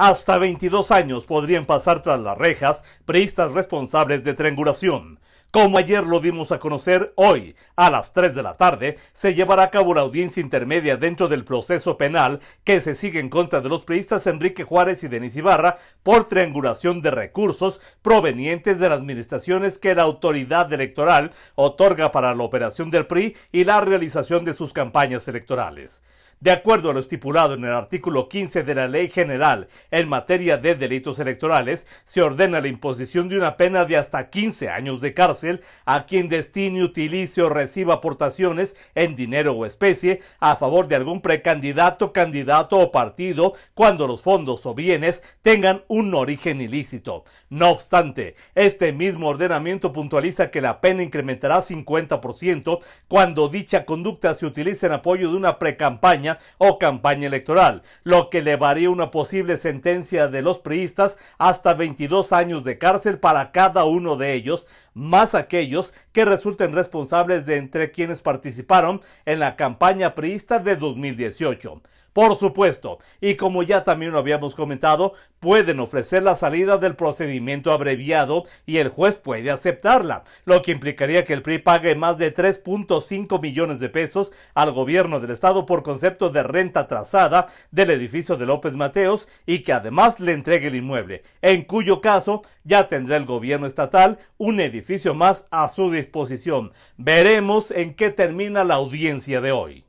Hasta 22 años podrían pasar tras las rejas priistas responsables de triangulación. Como ayer lo dimos a conocer, hoy, a las 3 de la tarde, se llevará a cabo la audiencia intermedia dentro del proceso penal que se sigue en contra de los priistas Enrique Juárez y Denis Ibarra por triangulación de recursos provenientes de las administraciones que la autoridad electoral otorga para la operación del PRI y la realización de sus campañas electorales. De acuerdo a lo estipulado en el artículo 15 de la Ley General en materia de delitos electorales, se ordena la imposición de una pena de hasta 15 años de cárcel a quien destine, utilice o reciba aportaciones en dinero o especie a favor de algún precandidato, candidato o partido cuando los fondos o bienes tengan un origen ilícito. No obstante, este mismo ordenamiento puntualiza que la pena incrementará 50% cuando dicha conducta se utilice en apoyo de una precampaña o campaña electoral, lo que elevaría una posible sentencia de los priistas hasta 22 años de cárcel para cada uno de ellos, más aquellos que resulten responsables de entre quienes participaron en la campaña priista de 2018. Por supuesto, y como ya también lo habíamos comentado, pueden ofrecer la salida del procedimiento abreviado y el juez puede aceptarla, lo que implicaría que el PRI pague más de 3.5 millones de pesos al gobierno del estado por concepto de renta trazada del edificio de López Mateos y que además le entregue el inmueble, en cuyo caso ya tendrá el gobierno estatal un edificio más a su disposición. Veremos en qué termina la audiencia de hoy.